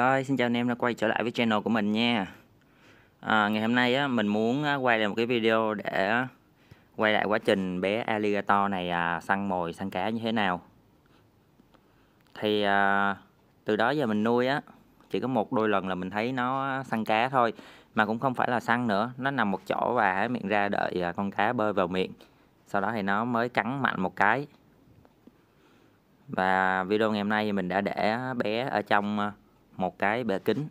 Rồi, xin chào anh em đã quay trở lại với channel của mình nha à, Ngày hôm nay á, mình muốn quay lại một cái video để quay lại quá trình bé alligator này à, săn mồi, săn cá như thế nào Thì à, từ đó giờ mình nuôi á chỉ có một đôi lần là mình thấy nó săn cá thôi Mà cũng không phải là săn nữa, nó nằm một chỗ và há miệng ra đợi à, con cá bơi vào miệng Sau đó thì nó mới cắn mạnh một cái Và video ngày hôm nay thì mình đã để bé ở trong à, một cái bể kính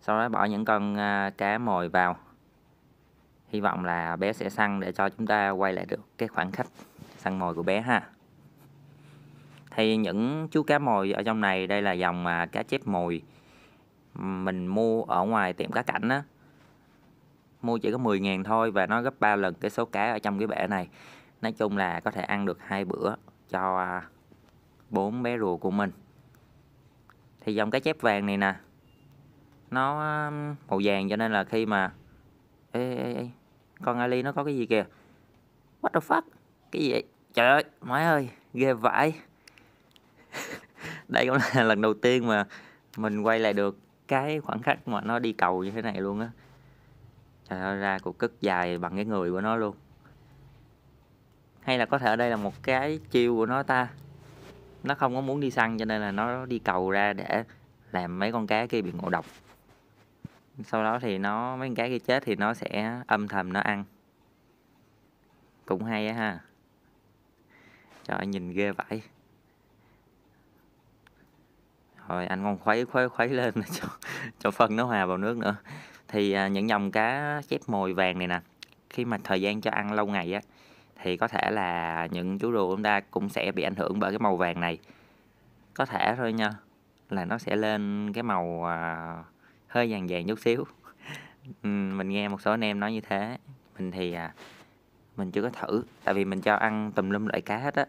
sau đó bỏ những con à, cá mồi vào hy vọng là bé sẽ săn để cho chúng ta quay lại được cái khoảng cách săn mồi của bé ha thì những chú cá mồi ở trong này đây là dòng à, cá chép mồi mình mua ở ngoài tiệm cá cảnh á mua chỉ có 10 ngàn thôi và nó gấp 3 lần cái số cá ở trong cái bể này nói chung là có thể ăn được hai bữa cho à, bốn bé rùa của mình thì dòng cá chép vàng này nè nó um, màu vàng cho nên là khi mà ê, ê, ê, con ali nó có cái gì kìa what the fuck cái gì vậy trời ơi máy ơi ghê vãi đây cũng là lần đầu tiên mà mình quay lại được cái khoảng khắc mà nó đi cầu như thế này luôn á trời ơi ra cục cất dài bằng cái người của nó luôn hay là có thể đây là một cái chiêu của nó ta nó không có muốn đi săn cho nên là nó đi cầu ra để làm mấy con cá kia bị ngộ độc sau đó thì nó mấy con cá kia chết thì nó sẽ âm thầm nó ăn cũng hay á ha trời nhìn ghê vậy rồi anh còn khuấy khuấy khuấy lên cho cho phân nó hòa vào nước nữa thì à, những dòng cá chép mồi vàng này nè khi mà thời gian cho ăn lâu ngày á thì có thể là những chú rùa chúng ta cũng sẽ bị ảnh hưởng bởi cái màu vàng này có thể thôi nha là nó sẽ lên cái màu à, hơi vàng vàng chút xíu mình nghe một số anh em nói như thế mình thì à, mình chưa có thử tại vì mình cho ăn tùm lum loại cá hết á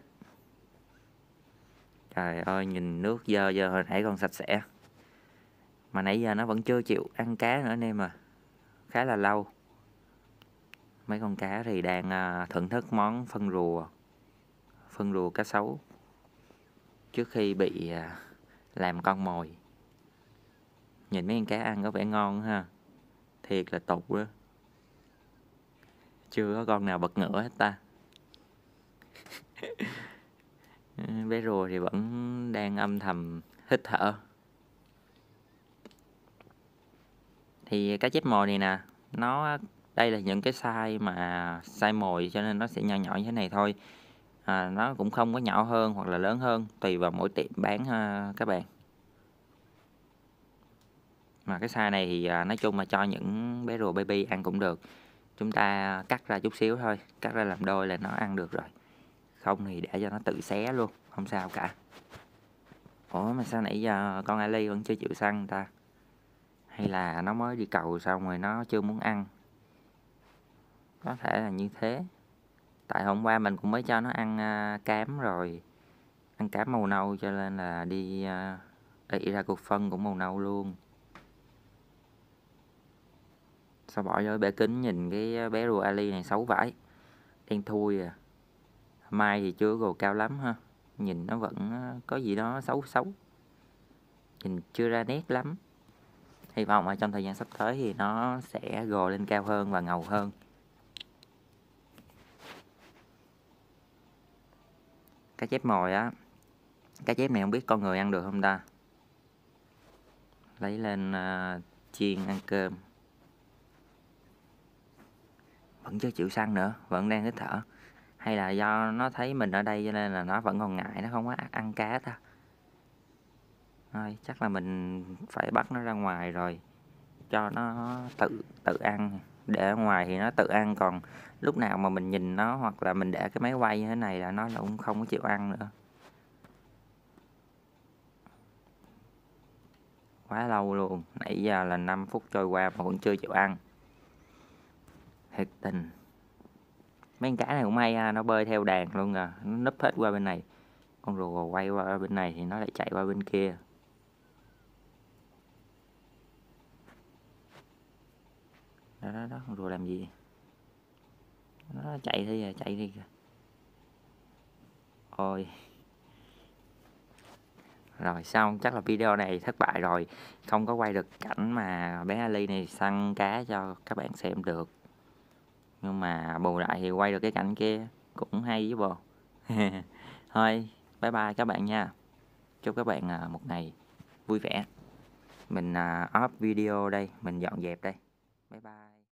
trời ơi nhìn nước dơ dơ hồi nãy còn sạch sẽ mà nãy giờ nó vẫn chưa chịu ăn cá nữa anh em à khá là lâu mấy con cá thì đang à, thưởng thức món phân rùa phân rùa cá sấu trước khi bị à, làm con mồi nhìn mấy con cá ăn có vẻ ngon ha thiệt là tục á chưa có con nào bật ngửa hết ta bé rùa thì vẫn đang âm thầm hít thở thì cá chép mồi này nè nó đây là những cái size mà size mồi cho nên nó sẽ nhỏ nhỏ như thế này thôi à, nó cũng không có nhỏ hơn hoặc là lớn hơn tùy vào mỗi tiệm bán ha, à, các bạn mà cái size này thì à, nói chung mà cho những bé rùa baby ăn cũng được chúng ta cắt ra chút xíu thôi cắt ra làm đôi là nó ăn được rồi không thì để cho nó tự xé luôn không sao cả ủa mà sao nãy giờ con ali vẫn chưa chịu săn ta hay là nó mới đi cầu xong rồi nó chưa muốn ăn có thể là như thế tại hôm qua mình cũng mới cho nó ăn à, cám rồi ăn cám màu nâu cho nên là đi ị à, ra cục phân cũng màu nâu luôn sao bỏ vô bể kính nhìn cái à, bé rùa ali này xấu vãi đen thui à mai thì chưa gồ cao lắm ha nhìn nó vẫn có gì đó xấu xấu nhìn chưa ra nét lắm hy vọng ở trong thời gian sắp tới thì nó sẽ gồ lên cao hơn và ngầu hơn cá chép mồi á cá chép này không biết con người ăn được không ta lấy lên uh, chiên ăn cơm vẫn chưa chịu săn nữa vẫn đang hít thở hay là do nó thấy mình ở đây cho nên là nó vẫn còn ngại nó không có ăn cá ta thôi chắc là mình phải bắt nó ra ngoài rồi cho nó tự tự ăn để ở ngoài thì nó tự ăn còn lúc nào mà mình nhìn nó hoặc là mình để cái máy quay như thế này là nó cũng không có chịu ăn nữa quá lâu luôn nãy giờ là 5 phút trôi qua mà vẫn chưa chịu ăn thiệt tình mấy con cá này cũng may ha nó bơi theo đàn luôn à nó nấp hết qua bên này con rùa quay qua bên này thì nó lại chạy qua bên kia đó đó đó con rùa làm gì nó chạy đi rồi à, chạy đi kìa ôi rồi xong chắc là video này thất bại rồi không có quay được cảnh mà bé Ali này săn cá cho các bạn xem được nhưng mà bù lại thì quay được cái cảnh kia cũng hay với bồ thôi bye bye các bạn nha chúc các bạn à, một ngày vui vẻ mình à, up video đây mình dọn dẹp đây bye bye